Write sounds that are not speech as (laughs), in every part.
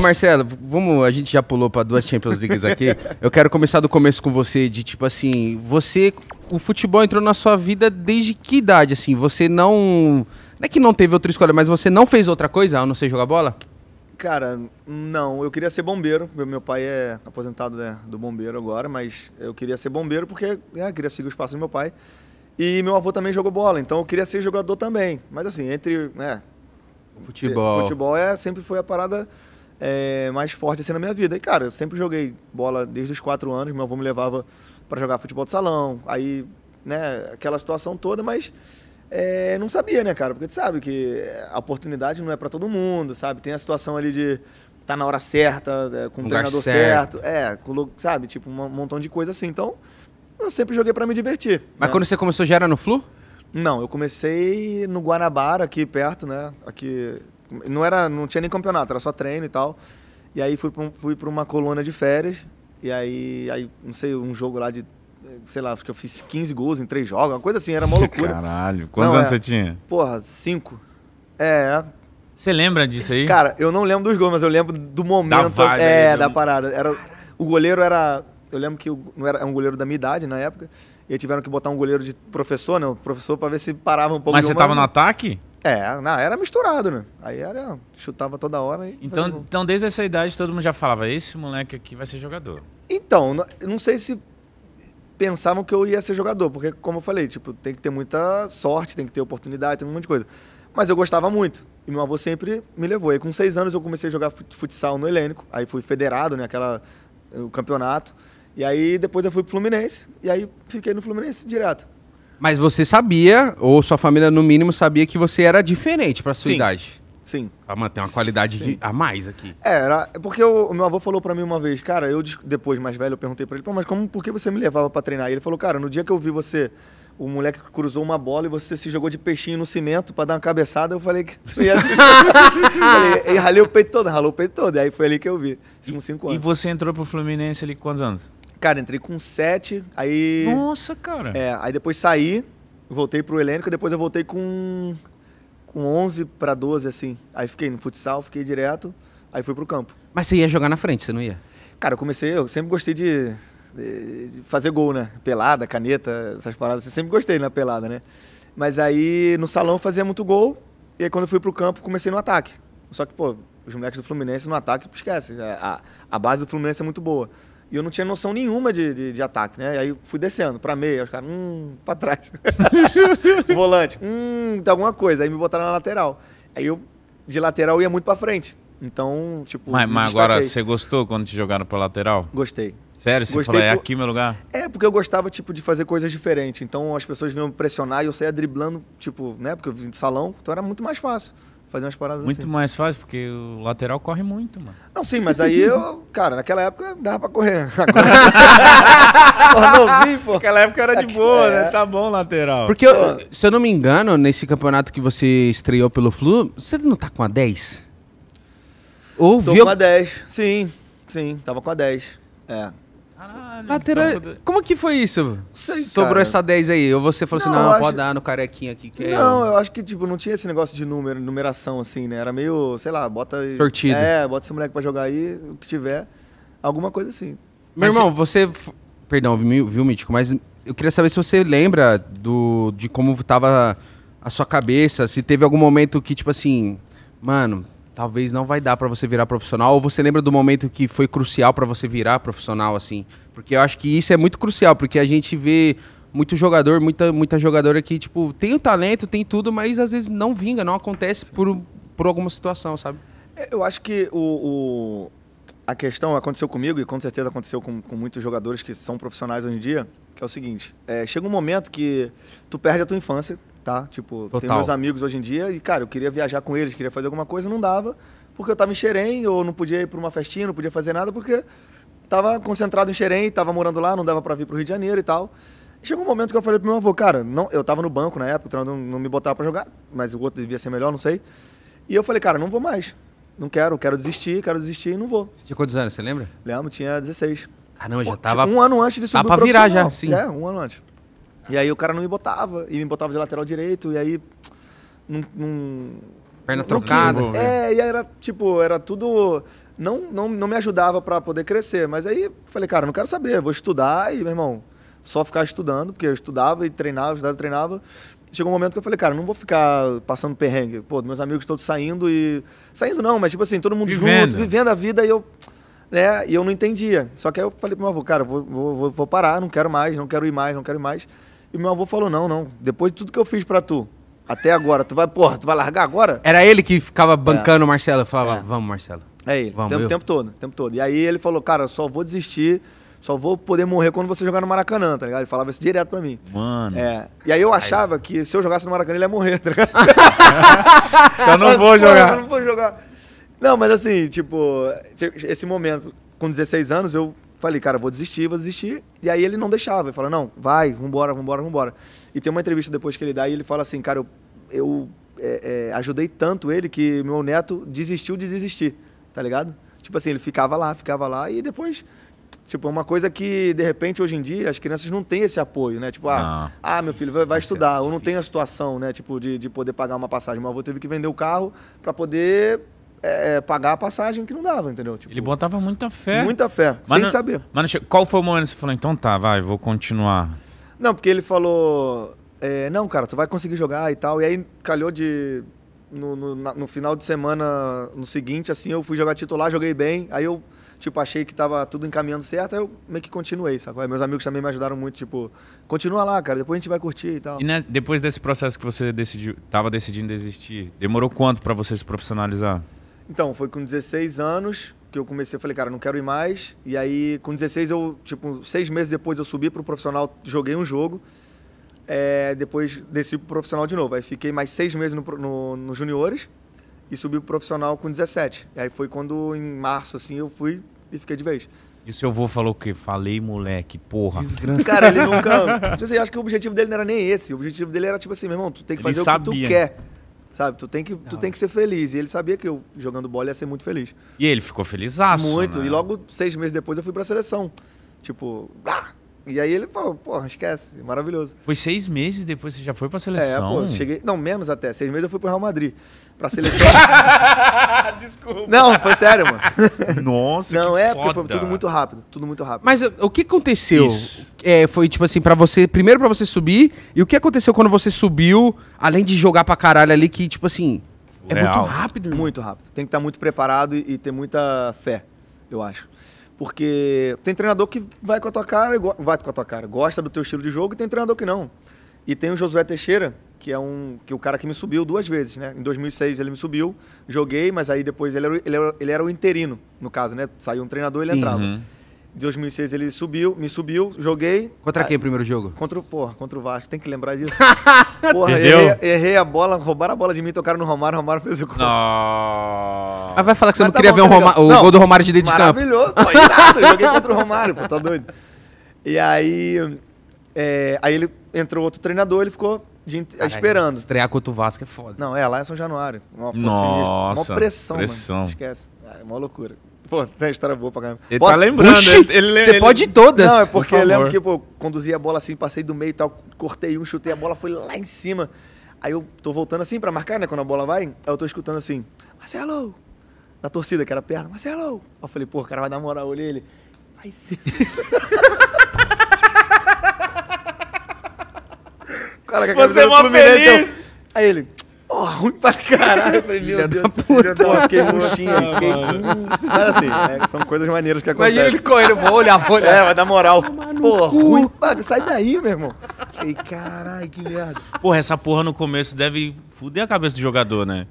Marcelo, vamos, a gente já pulou para duas Champions Leagues (laughs) aqui. Eu quero começar do começo com você, de tipo assim, você, o futebol entrou na sua vida desde que idade, assim? Você não, não é que não teve outra escolha, mas você não fez outra coisa, a não ser jogar bola? Cara, não, eu queria ser bombeiro. Meu, meu pai é aposentado né, do bombeiro agora, mas eu queria ser bombeiro porque é, queria seguir os passos do meu pai. E meu avô também jogou bola, então eu queria ser jogador também. Mas assim, entre né, Futebol. Futebol é, sempre foi a parada é, mais forte assim na minha vida. E, cara, eu sempre joguei bola desde os quatro anos. Meu avô me levava para jogar futebol de salão. Aí, né, aquela situação toda, mas é, não sabia, né, cara? Porque tu sabe que a oportunidade não é para todo mundo, sabe? Tem a situação ali de tá na hora certa, é, com o treinador certo. certo. É, com, sabe? Tipo, um montão de coisa assim. Então, eu sempre joguei para me divertir. Mas né? quando você começou já era no Flu? Não, eu comecei no Guanabara, aqui perto, né? Aqui. Não, era, não tinha nem campeonato, era só treino e tal. E aí fui pra, fui uma colônia de férias. E aí, aí, não sei, um jogo lá de. Sei lá, acho que eu fiz 15 gols em 3 jogos, uma coisa assim, era uma (laughs) loucura. Caralho, quantos não, anos é, você tinha? Porra, 5. É. Você lembra disso aí? Cara, eu não lembro dos gols, mas eu lembro do momento. Da é, da parada. Era, o goleiro era. Eu lembro que o, não era, era é um goleiro da minha idade na época. E tiveram que botar um goleiro de professor, né? O professor para ver se parava um pouco. Mas você tava no ataque? É, não, era misturado, né? Aí era, chutava toda hora. então, fazia... então, desde essa idade, todo mundo já falava: esse moleque aqui vai ser jogador. Então, não sei se pensavam que eu ia ser jogador, porque, como eu falei, tipo, tem que ter muita sorte, tem que ter oportunidade, tem um monte de coisa. Mas eu gostava muito. E meu avô sempre me levou. E com seis anos eu comecei a jogar futsal no Helênico. Aí fui federado, né? Aquela, o campeonato. E aí depois eu fui pro Fluminense e aí fiquei no Fluminense direto. Mas você sabia, ou sua família no mínimo sabia que você era diferente para sua Sim. idade? Sim. Pra manter uma qualidade de, a mais aqui. É, era. É porque o, o meu avô falou para mim uma vez, cara, eu depois, mais velho, eu perguntei para ele, pô, mas como, por que você me levava para treinar? E ele falou, cara, no dia que eu vi você, o moleque cruzou uma bola e você se jogou de peixinho no cimento para dar uma cabeçada, eu falei que tu ia (laughs) falei, E ralei o peito todo, ralou o peito todo. E aí foi ali que eu vi, uns 5 anos. E você entrou pro Fluminense ali quantos anos? Cara, entrei com 7, aí. Nossa, cara. É, aí depois saí, voltei pro Helênico, depois eu voltei com. com 11 para 12, assim. Aí fiquei no futsal, fiquei direto, aí fui pro campo. Mas você ia jogar na frente, você não ia? Cara, eu comecei, eu sempre gostei de, de, fazer gol, né? Pelada, caneta, essas paradas. Eu sempre gostei na né? pelada, né? Mas aí no salão eu fazia muito gol, e aí quando eu fui pro campo comecei no ataque. Só que, pô, os moleques do Fluminense no ataque, esquece. A, a base do Fluminense é muito boa. E eu não tinha noção nenhuma de, de, de ataque, né? E aí fui descendo pra meia, os caras, hum, pra trás. (laughs) Volante, hum, tem alguma coisa. Aí me botaram na lateral. Aí eu, de lateral, ia muito pra frente. Então, tipo. Mas, mas agora, você gostou quando te jogaram pra lateral? Gostei. Sério? Você Gostei falou, é por... aqui meu lugar? É, porque eu gostava, tipo, de fazer coisas diferentes. Então as pessoas vinham me pressionar e eu saía driblando, tipo, né? Porque eu vim de salão, então era muito mais fácil fazer umas paradas muito assim. Muito mais fácil, porque o lateral corre muito, mano. Não, sim, mas aí eu, (laughs) cara, naquela época dava pra correr. Né? (laughs) Agora... porra, pô. Naquela época era de é boa, é. né? Tá bom lateral. Porque, eu, se eu não me engano, nesse campeonato que você estreou pelo Flu, você não tá com a 10? Ou Tô viu... com a 10, sim. Sim, tava com a 10. É. Caralho. Lateral... Tá... Como que foi isso? Sei, Sobrou cara. essa 10 aí. Ou você falou não, assim, não, acho... pode dar no carequinho aqui. Que é não, é... eu acho que, tipo, não tinha esse negócio de número, numeração, assim, né? Era meio, sei lá, bota... Sortido. É, bota esse moleque pra jogar aí, o que tiver. Alguma coisa assim. Meu mas irmão, se... você... Perdão, viu, Mítico? Mas eu queria saber se você lembra do, de como tava a sua cabeça. Se teve algum momento que, tipo assim... Mano, talvez não vai dar para você virar profissional? Ou você lembra do momento que foi crucial para você virar profissional, assim? Porque eu acho que isso é muito crucial, porque a gente vê muito jogador, muita, muita jogadora que, tipo, tem o talento, tem tudo, mas às vezes não vinga, não acontece por, por alguma situação, sabe? É, eu acho que o, o a questão aconteceu comigo e com certeza aconteceu com, com muitos jogadores que são profissionais hoje em dia, que é o seguinte: é, chega um momento que tu perde a tua infância, tá? Tipo, Total. tem meus amigos hoje em dia e, cara, eu queria viajar com eles, queria fazer alguma coisa, não dava, porque eu tava em Xerém, ou não podia ir para uma festinha, não podia fazer nada, porque tava concentrado em Xerém, tava morando lá, não dava para vir pro Rio de Janeiro e tal. chegou um momento que eu falei pro meu avô, cara, não, eu tava no banco na época, tentando não me botava para jogar, mas o outro devia ser melhor, não sei. E eu falei, cara, não vou mais não quero, quero desistir, quero desistir e não vou. Você tinha quantos anos, você lembra? Lembro, tinha 16. Caramba, já tava. Um ano antes de subir Ah, pra virar já, sim. É, um ano antes. E aí o cara não me botava, e me botava de lateral direito, e aí. Não, não, Perna trocada. é, e aí era tipo, era tudo. Não, não, não me ajudava para poder crescer, mas aí falei, cara, não quero saber, vou estudar e, meu irmão, só ficar estudando, porque eu estudava e treinava, estudava e treinava chegou um momento que eu falei, cara, não vou ficar passando perrengue. Pô, meus amigos todos saindo e. Saindo não, mas tipo assim, todo mundo vivendo. junto, vivendo a vida e eu. Né, e eu não entendia. Só que aí eu falei pro meu avô, cara, vou, vou, vou parar, não quero mais, não quero ir mais, não quero ir mais. E meu avô falou: não, não. Depois de tudo que eu fiz para tu, até agora, tu vai, porra, tu vai largar agora? Era ele que ficava é. bancando o Marcelo. Eu falava, é. vamos, Marcelo. É ele, o tempo, tempo, todo, tempo todo. E aí ele falou, cara, eu só vou desistir só vou poder morrer quando você jogar no Maracanã, tá ligado? Ele falava isso direto pra mim. Mano. É. E aí eu achava que se eu jogasse no Maracanã, ele ia morrer, tá ligado? (laughs) eu não mas, vou jogar. eu não vou jogar. Não, mas assim, tipo, esse momento, com 16 anos, eu falei, cara, vou desistir, vou desistir. E aí ele não deixava. Ele falou, não, vai, vambora, vambora, vambora. E tem uma entrevista depois que ele dá e ele fala assim, cara, eu, eu é, é, ajudei tanto ele que meu neto desistiu de desistir, tá ligado? Tipo assim, ele ficava lá, ficava lá e depois Tipo, é uma coisa que, de repente, hoje em dia, as crianças não têm esse apoio, né? Tipo, ah, não, ah meu filho, vai, vai estudar. Ou não tem a situação, né? Tipo, de, de poder pagar uma passagem. Meu avô teve que vender o carro para poder é, é, pagar a passagem que não dava, entendeu? Tipo, ele botava muita fé. Muita fé, mas sem não, saber. Mas che... qual foi o momento que você falou, então tá, vai, vou continuar? Não, porque ele falou, é, não, cara, tu vai conseguir jogar e tal. E aí calhou de. No, no, na, no, final de semana, no seguinte, assim, eu fui jogar titular, joguei bem. Aí eu tipo, achei que tava tudo encaminhando certo, aí eu meio que continuei, sabe meus amigos também me ajudaram muito, tipo, continua lá, cara, depois a gente vai curtir e tal. E né, depois desse processo que você decidiu, tava decidindo desistir, demorou quanto para você se profissionalizar? Então, foi com 16 anos que eu comecei, falei, cara, não quero ir mais. E aí, com 16, eu, tipo, seis meses depois eu subi pro profissional, joguei um jogo. É, depois desci pro profissional de novo. Aí fiquei mais seis meses no, no, no juniores e subi pro profissional com 17. E aí foi quando, em março, assim, eu fui e fiquei de vez. E seu avô falou o quê? Falei, moleque, porra. Desgraça. Cara, ele nunca. (laughs) Tipo assim, acho que o objetivo dele não era nem esse. O objetivo dele era, tipo assim, meu irmão, tu tem que ele fazer sabia. o que tu quer. Sabe? Tu tem, que, tu tem que ser feliz. E ele sabia que eu, jogando bola, ia ser muito feliz. E ele ficou feliz, Muito. Né? E logo, seis meses depois, eu fui pra seleção. Tipo, ah, e aí ele falou, porra, esquece, maravilhoso. Foi seis meses depois, você já foi pra é, seleção? É, pô, cheguei. Não, menos até. Seis meses eu fui pro Real Madrid. Pra seleção. (laughs) Desculpa. Não, foi sério, mano. (laughs) Nossa, Não, é, foda. porque foi tudo muito rápido. Tudo muito rápido. Mas o que aconteceu? É, foi tipo assim, para você. Primeiro para você subir, e o que aconteceu quando você subiu, além de jogar pra caralho ali, que, tipo assim. É Real. muito rápido, Muito rápido. Tem que estar tá muito preparado e, e ter muita fé, eu acho. Porque tem treinador que vai com a tua cara, vai com a tua cara, gosta do teu estilo de jogo e tem treinador que não. E tem o Josué Teixeira, que é um que é o cara que me subiu duas vezes, né? Em 2006 ele me subiu, joguei, mas aí depois ele era, ele era, ele era o interino, no caso, né? Saiu um treinador, ele Sim, entrava. Uhum. Em 2006 ele subiu, me subiu, joguei. Contra quem o primeiro jogo? Contra, porra, contra o Vasco, tem que lembrar disso. (laughs) porra, errei, errei, a bola, roubaram a bola de mim, tocaram no Romário, Romário fez o gol. Mas vai falar que você não tá queria bom, ver um Roma... o não, gol do Romário de dentro de campo. Maravilhoso, pô, (laughs) irado, joguei contra o Romário, pô, tá doido. E aí, é, aí ele entrou outro treinador, ele ficou de, Caralho, esperando. Estrear contra o Vasco é foda. Não, é, lá é São Januário. Uma, Nossa, uma pressão, pressão. Mano, esquece. É uma loucura. Pô, tem uma história boa pra caramba. Ele Posso? tá lembrando. Uxi, ele, ele, você ele... pode ir todas. Não, é porque Por eu lembro que, pô, conduzi a bola assim, passei do meio e tal, cortei um, chutei a bola, foi lá em cima. Aí eu tô voltando assim pra marcar, né, quando a bola vai. Aí eu tô escutando assim, Marcelo, da torcida, que era perto. Marcelo! Eu falei, pô, o cara vai dar moral. Olhei ele. Vai ser. (laughs) cara, que Você é uma Fluminense. feliz! Então, aí ele, ó, oh, ruim pra caralho. Eu falei, meu Filha Deus, puta. Pô, fiquei (laughs) ah, murchinho, fiquei... Hum. Mas assim, é, são coisas maneiras que acontecem. Imagina ele correndo, vou olhar, vou olhar. É, vai dar moral. Pô, ruim pra... Sai daí, meu irmão. Fiquei, caralho, que merda. Porra, essa porra no começo deve fuder a cabeça do jogador, né?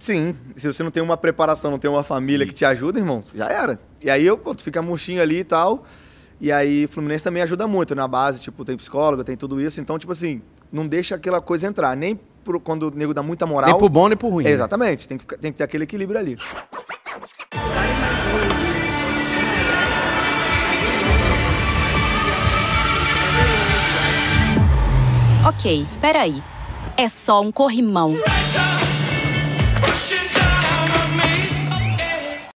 Sim, se você não tem uma preparação, não tem uma família que te ajuda, irmão, já era. E aí eu, pô, tu fica murchinho ali e tal. E aí Fluminense também ajuda muito na base, tipo, tem psicóloga tem tudo isso. Então, tipo assim, não deixa aquela coisa entrar, nem pro, quando o nego dá muita moral. Nem pro bom, nem pro ruim. É, exatamente, tem que, ficar, tem que ter aquele equilíbrio ali. Ok, peraí. É só um corrimão.